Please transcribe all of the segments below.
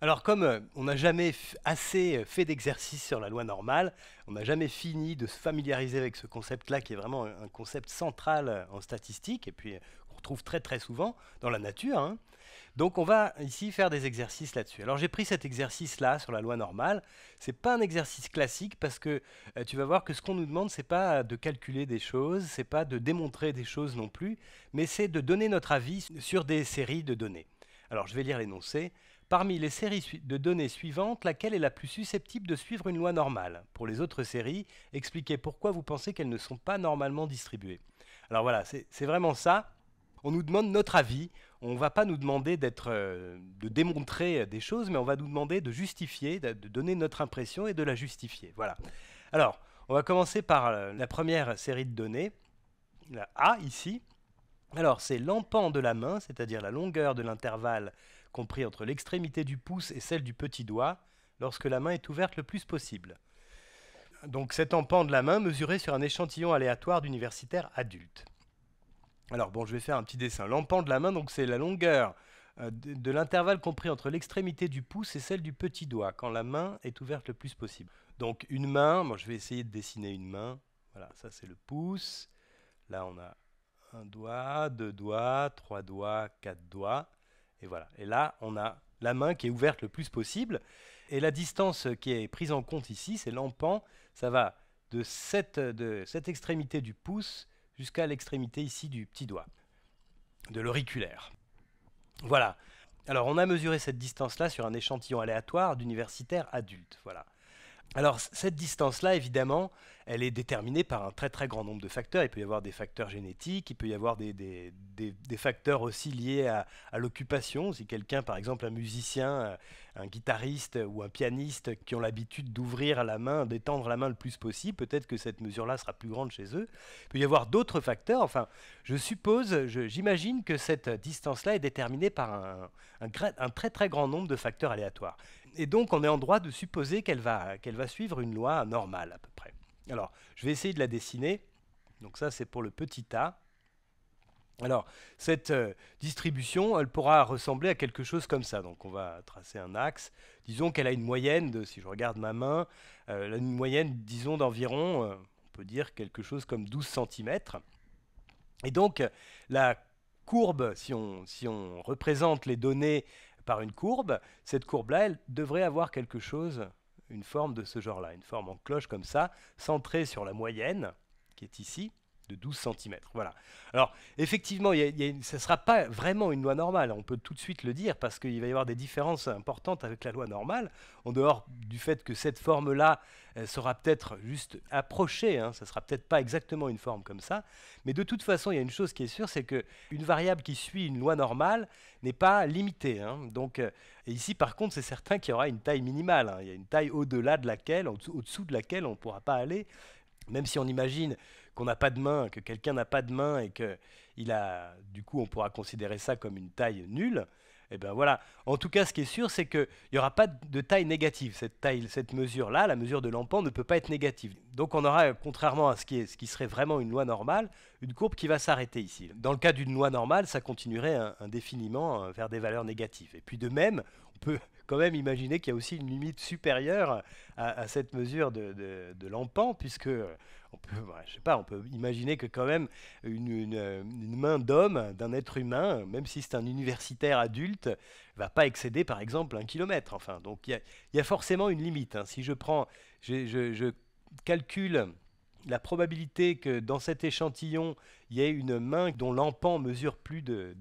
Alors comme euh, on n'a jamais assez euh, fait d'exercices sur la loi normale, on n'a jamais fini de se familiariser avec ce concept-là qui est vraiment euh, un concept central en statistique et puis qu'on retrouve très très souvent dans la nature. Hein. Donc on va ici faire des exercices là-dessus. Alors j'ai pris cet exercice-là sur la loi normale. Ce n'est pas un exercice classique parce que tu vas voir que ce qu'on nous demande ce n'est pas de calculer des choses, ce n'est pas de démontrer des choses non plus, mais c'est de donner notre avis sur des séries de données. Alors je vais lire l'énoncé. Parmi les séries de données suivantes, laquelle est la plus susceptible de suivre une loi normale Pour les autres séries, expliquez pourquoi vous pensez qu'elles ne sont pas normalement distribuées. Alors voilà, c'est vraiment ça. On nous demande notre avis. On ne va pas nous demander d'être, euh, de démontrer euh, des choses, mais on va nous demander de justifier, de, donner notre impression et de la justifier. Voilà. Alors, on va commencer par euh, la première série de données, la A ici. Alors, c'est l'empan de la main, c'est-à-dire la longueur de l'intervalle compris entre l'extrémité du pouce et celle du petit doigt, lorsque la main est ouverte le plus possible. Donc cet empan de la main mesuré sur un échantillon aléatoire d'universitaires adultes. Alors bon, je vais faire un petit dessin. L'empan de la main, donc c'est la longueur euh, de, l'intervalle compris entre l'extrémité du pouce et celle du petit doigt, quand la main est ouverte le plus possible. Donc une main, je vais essayer de dessiner une main. Voilà, ça c'est le pouce. Là on a un doigt, deux doigts, trois doigts, quatre doigts. Et voilà. Et là, on a la main qui est ouverte le plus possible. Et la distance qui est prise en compte ici, c'est l'empan. Ça va de cette, de cette extrémité du pouce jusqu'à l'extrémité ici du petit doigt, de l'auriculaire. Voilà. Alors, on a mesuré cette distance-là sur un échantillon aléatoire d'universitaires adultes. Voilà. Alors, cette distance-là, évidemment, elle est déterminée par un très très grand nombre de facteurs. Il peut y avoir des facteurs génétiques, il peut y avoir des, facteurs aussi liés à, l'occupation. Si quelqu'un, par exemple un musicien, euh, un guitariste ou un pianiste qui ont l'habitude d'ouvrir la main, d'étendre la main le plus possible, peut-être que cette mesure-là sera plus grande chez eux. Il peut y avoir d'autres facteurs. Enfin, je suppose, j'imagine que cette distance-là est déterminée par un, très très grand nombre de facteurs aléatoires. Et donc, on est en droit de supposer qu'elle va, qu'elle va suivre une loi normale à peu près. Alors, je vais essayer de la dessiner. Donc ça, c'est pour le petit a. Alors, cette euh, distribution, elle pourra ressembler à quelque chose comme ça. Donc, on va tracer un axe. Disons qu'elle a une moyenne, de, si je regarde ma main, euh, une moyenne, disons, d'environ, euh, on peut dire, quelque chose comme 12 cm. Et donc, la courbe, si on, si on représente les données par une courbe, cette courbe-là, elle devrait avoir quelque chose une forme de ce genre-là, une forme en cloche comme ça, centrée sur la moyenne, qui est ici, de 12 cm. Voilà. Alors, effectivement, y ce ne sera pas vraiment une loi normale, on peut tout de suite le dire, parce qu'il va y avoir des différences importantes avec la loi normale, en dehors du fait que cette forme-là sera peut-être juste approchée, hein, ça ne sera peut-être pas exactement une forme comme ça, mais de toute façon, il y a une chose qui est sûre, c'est qu'une variable qui suit une loi normale n'est pas limitée. Hein. donc, euh, ici, par contre, c'est certain qu'il y aura une taille minimale, hein. il y a une taille au-delà de laquelle, au-dessous de laquelle on ne pourra pas aller, même si on imagine qu'on n'a pas de main, que quelqu'un n'a pas de main et que il a, du coup, on pourra considérer ça comme une taille nulle. Et eh ben voilà. En tout cas, ce qui est sûr, c'est il n'y aura pas de taille négative. Cette taille, cette mesure-là, la mesure de l'empan, ne peut pas être négative. Donc on aura, contrairement à ce qui, est, ce qui serait vraiment une loi normale, une courbe qui va s'arrêter ici. Dans le cas d'une loi normale, ça continuerait indéfiniment euh, vers des valeurs négatives. Et puis de même, on peut quand même imaginer qu'il y a aussi une limite supérieure à, cette mesure de, de, de l'empan, puisque on peut, je sais pas, on peut imaginer que quand même une, main d'homme, d'un être humain, même si c'est un universitaire adulte, va pas excéder par exemple un kilomètre. Enfin, donc il y, a, forcément une limite. Hein. Si je prends, je, calcule la probabilité que dans cet échantillon, il y ait une main dont l'empan mesure plus de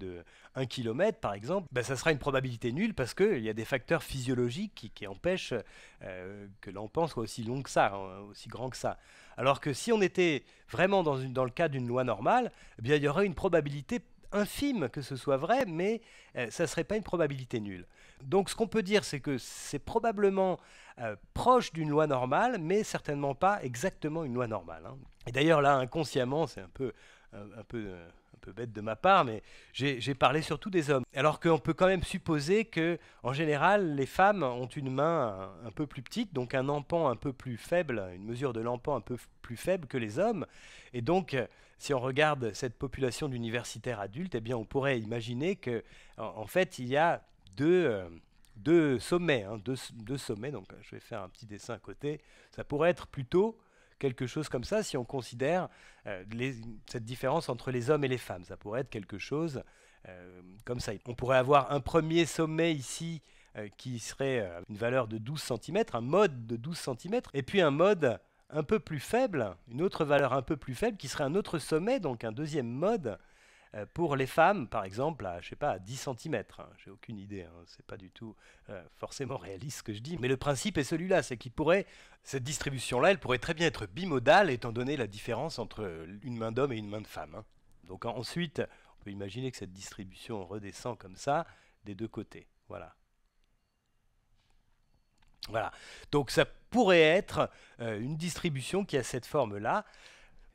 1 km par exemple, ben, ça sera une probabilité nulle parce qu'il y a des facteurs physiologiques qui, empêchent euh, que l'empan soit aussi long que ça, hein, aussi grand que ça. Alors que si on était vraiment dans, le cas d'une loi normale, eh bien, il y aurait une probabilité infime que ce soit vrai, mais euh, ça ne serait pas une probabilité nulle. Donc ce qu'on peut dire, c'est que c'est probablement euh, proche d'une loi normale, mais certainement pas exactement une loi normale. Hein. Et d'ailleurs là, inconsciemment, c'est un peu... Un, peu bête de ma part, mais j'ai parlé surtout des hommes. Alors qu'on peut quand même supposer que, en général, les femmes ont une main un, peu plus petite, donc un empan un peu plus faible, une mesure de l'empan un peu plus faible que les hommes. Et donc, si on regarde cette population d'universitaires adultes, eh bien, on pourrait imaginer que, en, fait, il y a deux. Euh, deux sommets, hein, deux, deux sommets, donc je vais faire un petit dessin à côté, ça pourrait être plutôt quelque chose comme ça, si on considère euh, cette différence entre les hommes et les femmes. Ça pourrait être quelque chose euh, comme ça. On pourrait avoir un premier sommet ici euh, qui serait une valeur de 12 cm, un mode de 12 cm, et puis un mode un peu plus faible, une autre valeur un peu plus faible qui serait un autre sommet, donc un deuxième mode euh, pour les femmes, par exemple, à, je sais pas, 10 cm, hein, j'ai aucune idée, hein, ce n'est pas du tout euh, forcément réaliste ce que je dis, mais le principe est celui-là, c'est qu'il cette distribution-là, elle pourrait très bien être bimodale, étant donné la différence entre euh, une main d'homme et une main de femme. Hein. Donc ensuite, on peut imaginer que cette distribution redescend comme ça, des deux côtés. Voilà. Donc ça pourrait être une distribution qui a cette forme-là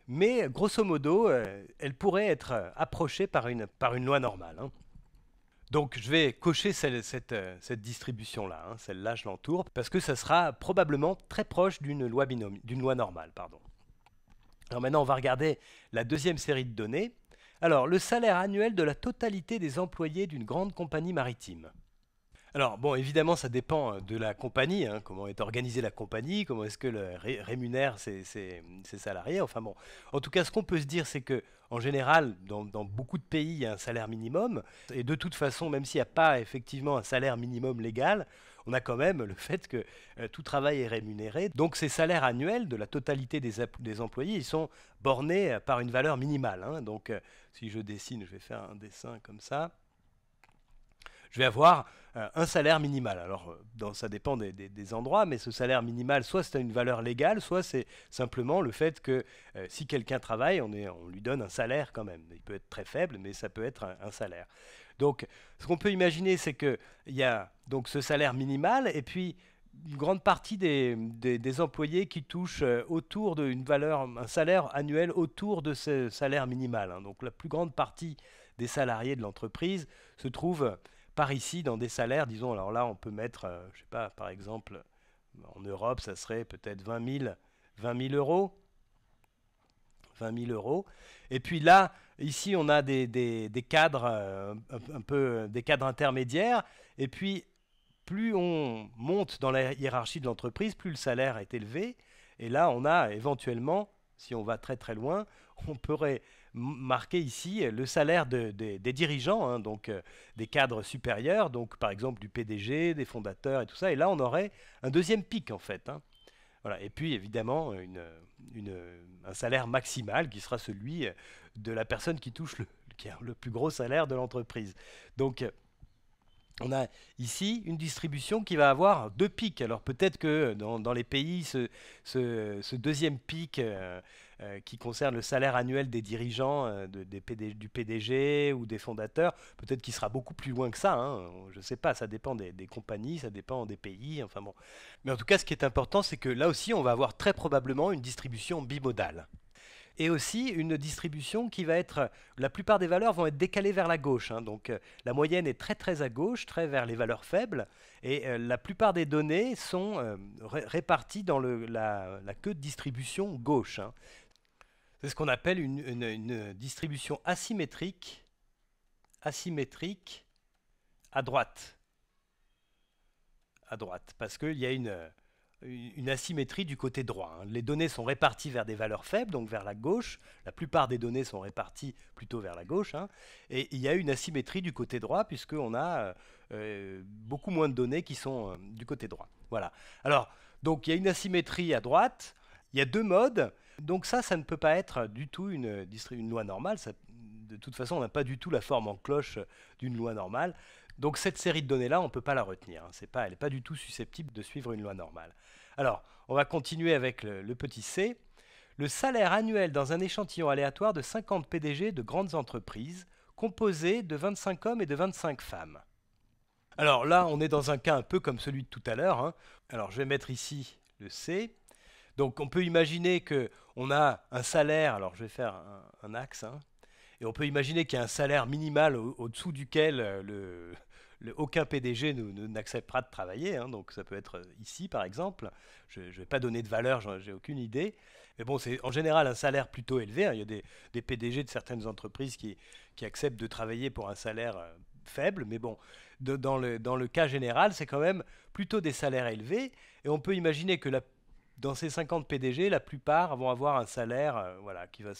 mais grosso modo, euh, elle pourrait être approchée par une, loi normale. Hein. Donc je vais cocher euh, cette, distribution-là, hein, celle-là je l'entoure, parce que ça sera probablement très proche d'une loi, loi normale. Alors maintenant on va regarder la deuxième série de données. Alors le salaire annuel de la totalité des employés d'une grande compagnie maritime. Alors, bon, évidemment, ça dépend euh, de la compagnie, hein, comment est organisée la compagnie, comment est-ce que le rémunère ses, salariés. Enfin bon, en tout cas, ce qu'on peut se dire, c'est que en général, dans, beaucoup de pays, il y a un salaire minimum. Et de toute façon, même s'il n'y a pas effectivement un salaire minimum légal, on a quand même le fait que euh, tout travail est rémunéré. Donc ces salaires annuels de la totalité des, employés, ils sont bornés euh, par une valeur minimale. Hein. Donc si je dessine, je vais faire un dessin comme ça je vais avoir euh, un salaire minimal. Alors, euh, ça dépend des, endroits, mais ce salaire minimal, soit c'est une valeur légale, soit c'est simplement le fait que euh, si quelqu'un travaille, on, est, on, lui donne un salaire quand même. Il peut être très faible, mais ça peut être un, salaire. Donc, ce qu'on peut imaginer, c'est qu'il y a donc ce salaire minimal, et puis une grande partie des, employés qui touchent autour d'une valeur, un salaire annuel autour de ce salaire minimal. Hein. Donc la plus grande partie des salariés de l'entreprise se trouve par ici dans des salaires, disons, alors là on peut mettre, je euh, je sais pas, par exemple, en Europe ça serait peut-être 20 000, euros. euros. Et puis là, ici, on a des, cadres euh, un peu des cadres intermédiaires. Et puis, plus on monte dans la hiérarchie de l'entreprise, plus le salaire est élevé. Et là, on a éventuellement, si on va très très loin, on pourrait marqué ici euh, le salaire des dirigeants, hein, donc euh, des cadres supérieurs, donc par exemple du PDG, des fondateurs et tout ça. Et là, on aurait un deuxième pic en fait. Hein. Voilà. Et puis évidemment, une, un salaire maximal qui sera celui euh, de la personne qui touche le, le plus gros salaire de l'entreprise. Donc on a ici une distribution qui va avoir deux pics. Alors peut-être que dans, les pays, ce, deuxième pic euh, euh, qui concerne le salaire annuel des dirigeants, euh, du PDG ou des fondateurs, peut-être qu'il sera beaucoup plus loin que ça. Hein. Je ne sais pas, ça dépend des, des, compagnies, ça dépend des pays. Enfin bon. Mais en tout cas, ce qui est important, c'est que là aussi, on va avoir très probablement une distribution bimodale et aussi une distribution qui va être, la plupart des valeurs vont être décalées vers la gauche. Hein. donc euh, la moyenne est très très à gauche, très vers les valeurs faibles, et euh, la plupart des données sont euh, réparties dans la, queue de distribution gauche. Hein. C'est ce qu'on appelle une, distribution asymétrique, asymétrique à droite. À droite, parce qu'il y a une une asymétrie du côté droit. Hein. Les données sont réparties vers des valeurs faibles, donc vers la gauche. La plupart des données sont réparties plutôt vers la gauche. Hein. Et il y a une asymétrie du côté droit, puisqu'on a euh, euh, beaucoup moins de données qui sont euh, du côté droit. Voilà. Alors, donc il y a une asymétrie à droite. Il y a deux modes. Donc ça, ça ne peut pas être du tout une, loi normale. de toute façon, on n'a pas du tout la forme en cloche d'une loi normale. Donc cette série de données-là, on ne peut pas la retenir. Hein. C'est pas, elle n'est pas du tout susceptible de suivre une loi normale. Alors, on va continuer avec le, petit c. Le salaire annuel dans un échantillon aléatoire de 50 PDG de grandes entreprises, composé de 25 hommes et de 25 femmes. Alors là, on est dans un cas un peu comme celui de tout à l'heure. Hein. Alors je vais mettre ici le C. Donc on peut imaginer que on a un salaire. Alors je vais faire un, axe. Hein, et on peut imaginer qu'il y a un salaire minimal au-dessous duquel euh, le, aucun PDG n'acceptera de travailler, hein. donc ça peut être euh, ici par exemple. Je ne vais pas donner de valeur, j'ai aucune idée. Mais bon, c'est en général un salaire plutôt élevé. Hein. Il y a des, PDG de certaines entreprises qui, acceptent de travailler pour un salaire euh, faible, mais bon, dans, le, cas général, c'est quand même plutôt des salaires élevés. Et on peut imaginer que dans ces 50 PDG, la plupart vont avoir un salaire euh, qui va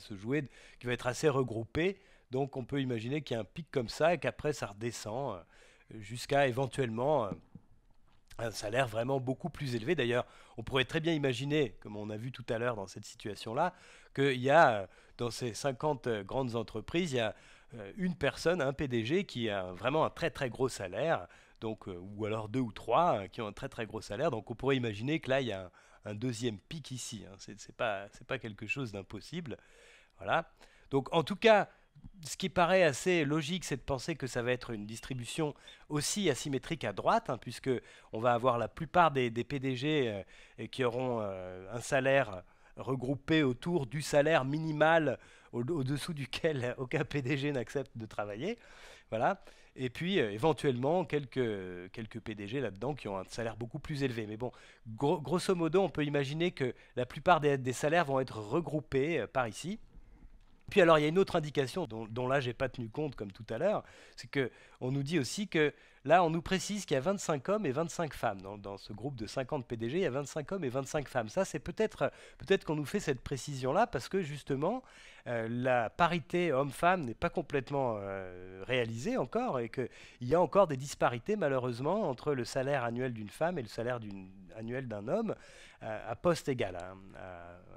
se jouer, qui va être assez regroupé donc on peut imaginer qu'il y a un pic comme ça et qu'après ça redescend euh, jusqu'à éventuellement euh, un salaire vraiment beaucoup plus élevé. D'ailleurs, on pourrait très bien imaginer, comme on a vu tout à l'heure dans cette situation-là, qu'il y a euh, dans ces 50 grandes entreprises, il y a une personne, un PDG, qui a vraiment un très très gros salaire, donc, ou alors deux ou trois qui ont un très très gros salaire. Donc on pourrait imaginer que là, il y a un, deuxième pic ici. Hein. Ce n'est pas, pas, quelque chose d'impossible. Voilà. Donc en tout cas, ce qui paraît assez logique, c'est de penser que ça va être une distribution aussi asymétrique à droite, puisqu'on hein, puisque on va avoir la plupart des, PDG euh, qui auront euh, un salaire regroupé autour du salaire minimal au-dessous duquel aucun PDG n'accepte de travailler. Voilà. Et puis, euh, éventuellement, quelques, quelques PDG là-dedans qui ont un salaire beaucoup plus élevé. Mais bon, grosso modo, on peut imaginer que la plupart des salaires vont être regroupés par ici. Puis alors, il y a une autre indication dont, là, je n'ai pas tenu compte comme tout à l'heure, c'est qu'on nous dit aussi que là, on nous précise qu'il y a 25 hommes et 25 femmes. Dans, ce groupe de 50 PDG, il y a 25 hommes et 25 femmes. Ça, c'est peut-être peut qu'on nous fait cette précision-là parce que justement, euh, la parité homme-femme n'est pas complètement euh, réalisée encore et qu'il y a encore des disparités, malheureusement, entre le salaire annuel d'une femme et le salaire annuel d'un homme euh, à poste égal, hein,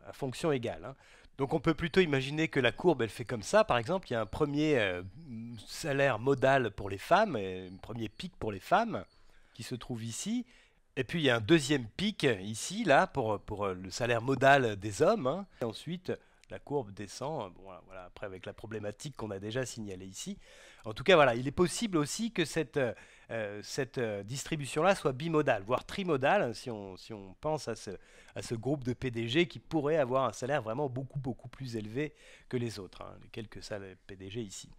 à, fonction égale. Hein. Donc on peut plutôt imaginer que la courbe, elle fait comme ça. Par exemple, il y a un premier euh, salaire modal pour les femmes, un premier pic pour les femmes qui se trouve ici. Et puis il y a un deuxième pic ici, là, pour, pour euh, le salaire modal des hommes. Hein. Et ensuite, la courbe descend. voilà, après, avec la problématique qu'on a déjà signalée ici. En tout cas, voilà, il est possible aussi que cette... Euh, euh, cette euh, distribution-là soit bimodale, voire trimodale, hein, si on, pense à ce, groupe de PDG qui pourrait avoir un salaire vraiment beaucoup, beaucoup plus élevé que les autres, hein, les quelques salaires PDG ici.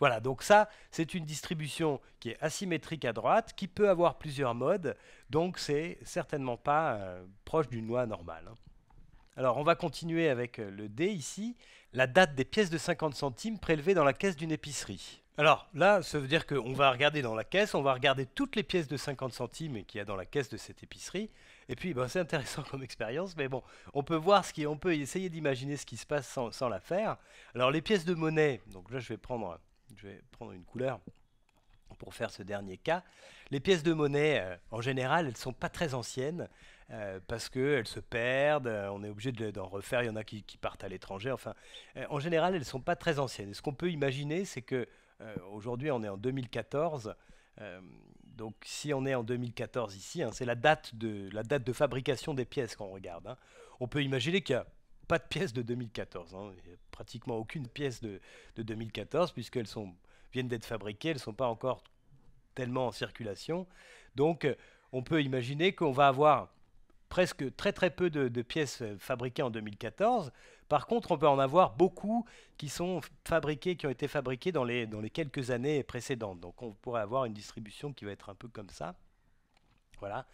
Voilà, donc ça, c'est une distribution qui est asymétrique à droite, qui peut avoir plusieurs modes, donc c'est certainement pas euh, proche d'une loi normale. Hein. Alors on va continuer avec le D ici, la date des pièces de 50 centimes prélevées dans la caisse d'une épicerie. Alors là, ça veut dire qu'on va regarder dans la caisse, on va regarder toutes les pièces de 50 centimes qu'il y a dans la caisse de cette épicerie. Et puis, ben, c'est intéressant comme expérience, mais bon, on peut voir ce qui, peut essayer d'imaginer ce qui se passe sans, la faire. Alors les pièces de monnaie, donc là je vais prendre, une couleur pour faire ce dernier cas. Les pièces de monnaie, euh, en général, elles ne sont pas très anciennes euh, parce qu'elles se perdent, euh, on est obligé d'en refaire, il y en a qui, partent à l'étranger, enfin, en général, elles ne sont pas très anciennes. Et ce qu'on peut imaginer, c'est que euh, aujourd'hui, on est en 2014. Euh, donc si on est en 2014 ici, hein, c'est la date, de, la date de fabrication des pièces qu'on regarde. Hein. On peut imaginer qu'il n'y a pas de pièces de 2014. Hein. Il n'y a pratiquement aucune pièce de, 2014 puisqu'elles sont, viennent d'être fabriquées, elles ne sont pas encore tellement en circulation. Donc euh, on peut imaginer qu'on va avoir presque très très peu de, pièces fabriquées en 2014, par contre, on peut en avoir beaucoup qui sont fabriqués, qui ont été fabriqués dans les, dans les quelques années précédentes. Donc on pourrait avoir une distribution qui va être un peu comme ça. Voilà.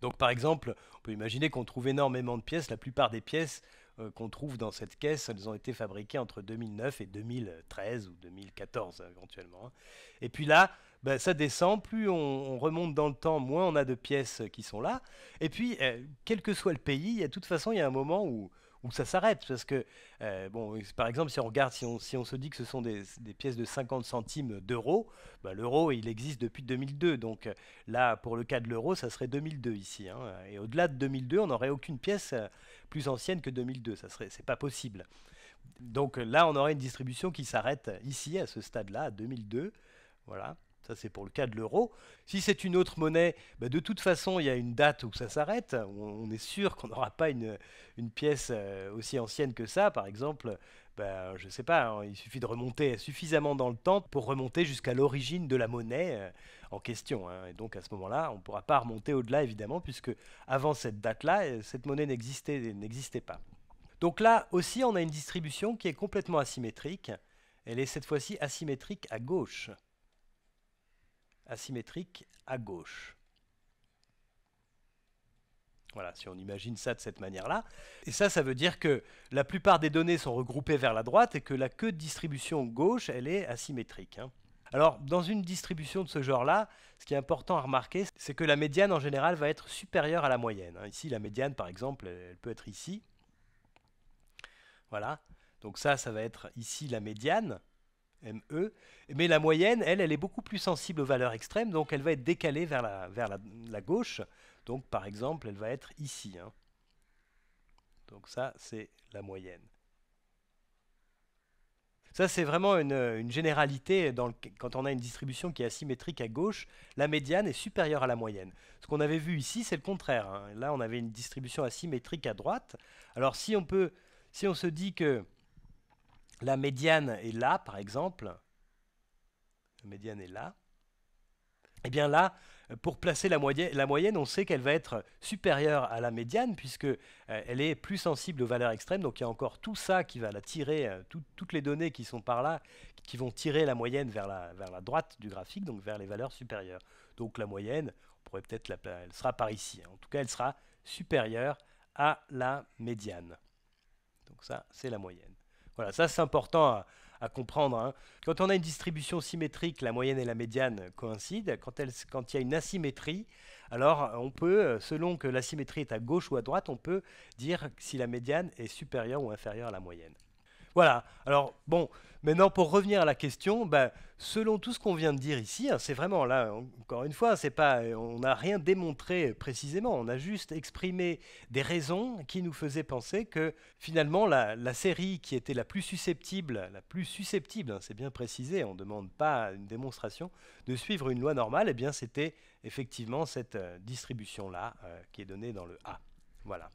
Donc par exemple, on peut imaginer qu'on trouve énormément de pièces. La plupart des pièces euh, qu'on trouve dans cette caisse, elles ont été fabriquées entre 2009 et 2013 ou 2014 éventuellement. Hein. Et puis là, ben, ça descend, plus on, remonte dans le temps, moins on a de pièces qui sont là. Et puis, euh, quel que soit le pays, de toute façon, il y a un moment où où ça s'arrête. Parce que, euh, bon, par exemple, si on regarde, si on, se dit que ce sont des, pièces de 50 centimes d'euros, bah, l'euro, il existe depuis 2002. Donc euh, là, pour le cas de l'euro, ça serait 2002 ici. Hein. et au-delà de 2002, on n'aurait aucune pièce euh, plus ancienne que 2002. Ça serait, c'est pas possible. Donc là, on aurait une distribution qui s'arrête ici, à ce stade-là, 2002. Voilà. Ça, c'est pour le cas de l'euro. Si c'est une autre monnaie, bah, de toute façon, il y a une date où ça s'arrête. On, est sûr qu'on n'aura pas une, pièce euh, aussi ancienne que ça. Par exemple, bah, je ne sais pas, hein, il suffit de remonter suffisamment dans le temps pour remonter jusqu'à l'origine de la monnaie euh, en question. Hein. Et donc, à ce moment-là, on ne pourra pas remonter au-delà, évidemment, puisque avant cette date-là, euh, cette monnaie n'existait pas. Donc là aussi, on a une distribution qui est complètement asymétrique. Elle est cette fois-ci asymétrique à gauche asymétrique à gauche. Voilà, si on imagine ça de cette manière-là. Et ça, ça veut dire que la plupart des données sont regroupées vers la droite et que la queue de distribution gauche, elle est asymétrique. Hein. Alors, dans une distribution de ce genre-là, ce qui est important à remarquer, c'est que la médiane, en général, va être supérieure à la moyenne. Hein. Ici, la médiane, par exemple, elle peut être ici. Voilà. Donc ça, ça va être ici la médiane. ME. Mais la moyenne, elle, elle est beaucoup plus sensible aux valeurs extrêmes, donc elle va être décalée vers la, vers la, gauche. Donc par exemple, elle va être ici. Hein. Donc ça, c'est la moyenne. Ça, c'est vraiment une, généralité. Dans quand on a une distribution qui est asymétrique à gauche, la médiane est supérieure à la moyenne. Ce qu'on avait vu ici, c'est le contraire. Hein. Là, on avait une distribution asymétrique à droite. Alors si on, peut, si on se dit que la médiane est là, par exemple. La médiane est là. Et eh bien là, pour placer la, moyenne, on sait qu'elle va être supérieure à la médiane, puisqu'elle euh, elle est plus sensible aux valeurs extrêmes. Donc il y a encore tout ça qui va la tirer, euh, toutes les données qui sont par là, qui vont tirer la moyenne vers la, vers la droite du graphique, donc vers les valeurs supérieures. Donc la moyenne, on pourrait peut-être la, elle sera par ici. Hein. En tout cas, elle sera supérieure à la médiane. Donc ça, c'est la moyenne. Voilà, ça c'est important à, comprendre. Hein. Quand on a une distribution symétrique, la moyenne et la médiane coïncident. Quand, quand il y a une asymétrie, alors euh, on peut, euh, selon que l'asymétrie est à gauche ou à droite, on peut dire si la médiane est supérieure ou inférieure à la moyenne. Voilà. Alors, bon, maintenant, pour revenir à la question, ben, selon tout ce qu'on vient de dire ici, hein, c'est vraiment là, encore une fois, pas, euh, on n'a rien démontré précisément, on a juste exprimé des raisons qui nous faisaient penser que finalement, la, série qui était la plus susceptible, la plus susceptible, hein, c'est bien précisé, on ne demande pas une démonstration, de suivre une loi normale, eh bien, c'était effectivement cette euh, distribution-là euh, qui est donnée dans le A. Voilà.